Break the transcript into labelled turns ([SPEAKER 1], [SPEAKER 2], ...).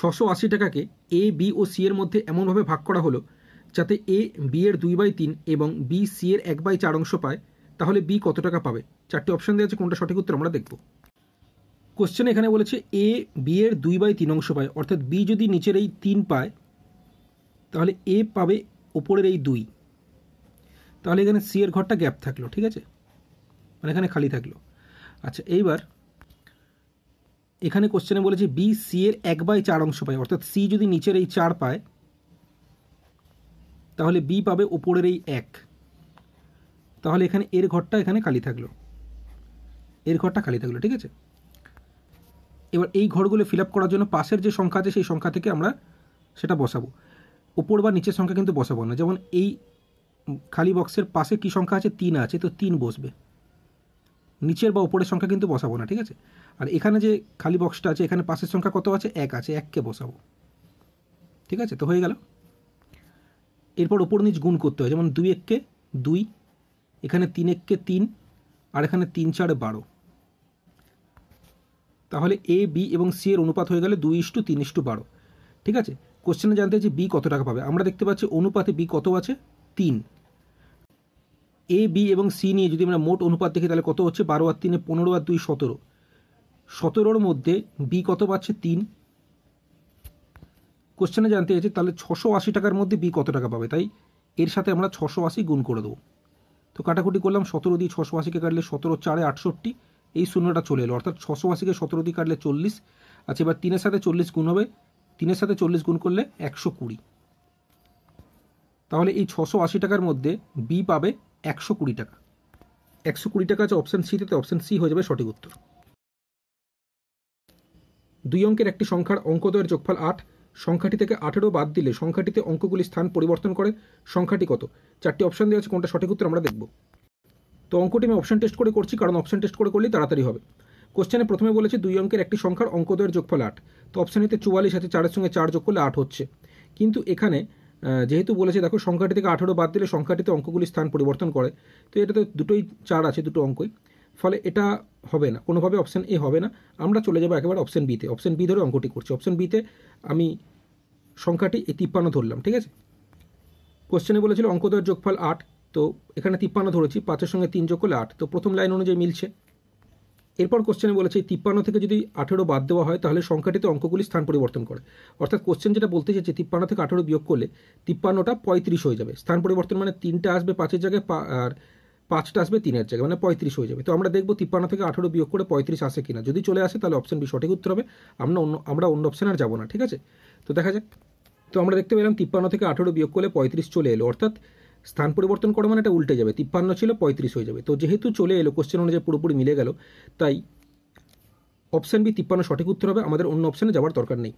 [SPEAKER 1] ছশো আশি টাকাকে এ বি ও সি এর মধ্যে এমনভাবে ভাগ করা হলো যাতে এ বি এর দুই বাই তিন এবং বি সি এর এক বাই চার অংশ পায় তাহলে বি কত টাকা পাবে চারটি অপশান দেওয়া আছে কোনটা সঠিক উত্তর আমরা দেখব কোশ্চেন এখানে বলেছে এ বি এর দুই বাই তিন অংশ পায় অর্থাৎ বি যদি নিচের এই তিন পায় তাহলে এ পাবে ওপরের এই দুই তাহলে এখানে সি এর ঘরটা গ্যাপ থাকলো ঠিক আছে মানে এখানে খালি থাকলো আচ্ছা এইবার এখানে কোশ্চেনে বলেছে বি সি এর এক বাই চার অংশ পায় অর্থাৎ সি যদি নিচের এই চার পায় তাহলে বি পাবে ওপরের এই এক তাহলে এখানে এর ঘরটা এখানে খালি থাকলো এর ঘরটা খালি থাকলো ঠিক আছে এবার এই ঘরগুলো ফিল করার জন্য পাশের যে সংখ্যা আছে সেই সংখ্যা থেকে আমরা সেটা বসাবো ওপর বা নিচের সংখ্যা কিন্তু বসাবো না যেমন এই খালি বক্সের পাশে কী সংখ্যা আছে তিন আছে তো তিন বসবে নিচের বা ওপরের সংখ্যা কিন্তু বসাবো না ঠিক আছে আর এখানে যে খালি বক্সটা আছে এখানে পাশের সংখ্যা কত আছে এক আছে এককে বসাবো ঠিক আছে তো হয়ে গেল এরপর ওপর নিচ গুণ করতে হয় যেমন দুই এককে দুই এখানে তিন এককে তিন আর এখানে তিন চার বারো তাহলে এ বি এবং সি এর অনুপাত হয়ে গেলে দুই ইস্টু তিন ইস্টু বারো ঠিক আছে কোশ্চেনে জানতে যে বি কত টাকা পাবে আমরা দেখতে পাচ্ছি অনুপাতে বি কত আছে তিন এ বি এবং সি নিয়ে যদি আমরা মোট অনুপাত দেখি তাহলে কত হচ্ছে বারো আর তিনে পনেরো আর দুই সতেরো সতেরোর মধ্যে বি কত পাচ্ছে তিন কোশ্চেনে জানতে চাইছে তাহলে ছশো আশি টাকার মধ্যে বি কত টাকা পাবে তাই এর সাথে আমরা ছশো আশি গুণ করে দেবো তো কাটাকুটি করলাম সতেরো দিয়ে ছশো আশিকে কাটলে সতেরো চারে আটষট্টি এই শূন্যটা চলে এলো অর্থাৎ ছশো আশিকে সতেরো দিয়ে কাটলে চল্লিশ আচ্ছা এবার তিনের সাথে চল্লিশ গুণ হবে তিনের সাথে চল্লিশ গুণ করলে একশো কুড়ি তাহলে এই ছশো আশি টাকার মধ্যে বি পাবে একশো কুড়ি টাকা একশো কুড়ি টাকা আছে অপশান সিতে তো অপশান সি হয়ে যাবে সঠিক উত্তর দুই অঙ্কের একটি সংখ্যার দয়ের যোগফল আট সংখ্যাটি থেকে আঠেরো বাদ দিলে সংখ্যাটিতে অঙ্কগুলি স্থান পরিবর্তন করে সংখ্যাটি কত চারটি অপশান দেওয়া আছে কোনটা সঠিক উত্তর আমরা দেখব তো অঙ্কটি আমি অপশান টেস্ট করে করছি কারণ অপশান টেস্ট করে করলেই তাড়াতাড়ি হবে কোশ্চেনে প্রথমে বলেছে দুই অঙ্কের একটি সংখ্যার দয়ের যোগফল আট তো অপশান এতে চুয়াল্লিশ আছে চারের সঙ্গে চার যোগ করলে আট হচ্ছে কিন্তু এখানে যেহেতু বলেছে দেখো সংখ্যাটি থেকে আঠেরো বাদ দিলে সংখ্যাটিতে অঙ্কগুলি স্থান পরিবর্তন করে তো এটাতে দুটোই চার আছে দুটো অঙ্কই ফলে এটা হবে না কোনোভাবে অপশান এ হবে না আমরা চলে যাবো একেবারে অপশান বিতে অপশান বি ধরে অঙ্কটি করছি অপশান বিতে আমি সংখ্যাটি এই তিপ্পান্ন ধরলাম ঠিক আছে কোশ্চেনে বলেছিল অঙ্কদয়ের যোগফল আট তো এখানে তিপ্পান্ন ধরেছি পাঁচের সঙ্গে তিন যোগ করলে আট তো প্রথম লাইন অনুযায়ী মিলছে এরপর কোশ্চেনে বলেছে তিপ্পান্ন থেকে যদি আঠেরো বাদ দেওয়া হয় তাহলে সংখ্যাটিতে অঙ্কগুলি স্থান পরিবর্তন করে অর্থাৎ কোশ্চেন যেটা বলতে চাইছে তিপ্পান্ন থেকে আঠেরো বিয়োগ করলে তিপ্পান্নটা পঁয়ত্রিশ হয়ে যাবে স্থান পরিবর্তন মানে তিনটা আসবে পাঁচের জায়গায় আর পাঁচটা আসবে তিনের জায়গায় মানে পঁয়ত্রিশ হয়ে যাবে তো আমরা দেখবো তিপ্পান্ন থেকে আঠেরো বিয়োগ করে পঁয়ত্রিশ আসে কিনা যদি চলে আসে তাহলে অপশন বি সঠিক উত্তর হবে আমরা অন্য আমরা অন্য অপশন আর যাবো না ঠিক আছে তো দেখা যাক তো আমরা দেখতে পেলাম তিপ্পান্ন থেকে আঠেরো বিয়োগ করলে পঁয়ত্রিশ চলে এলো অর্থাৎ স্থান পরিবর্তন করা মানে এটা উল্টে যাবে তিপ্পান্ন ছিল পঁয়ত্রিশ হয়ে যাবে তো যেহেতু চলে এলো কোশ্চেন অনুযায়ী পুরোপুরি মিলে গেল তাই অপশান বি তিপ্পান্ন সঠিক উত্তর হবে আমাদের অন্য অপশানে যাওয়ার দরকার নেই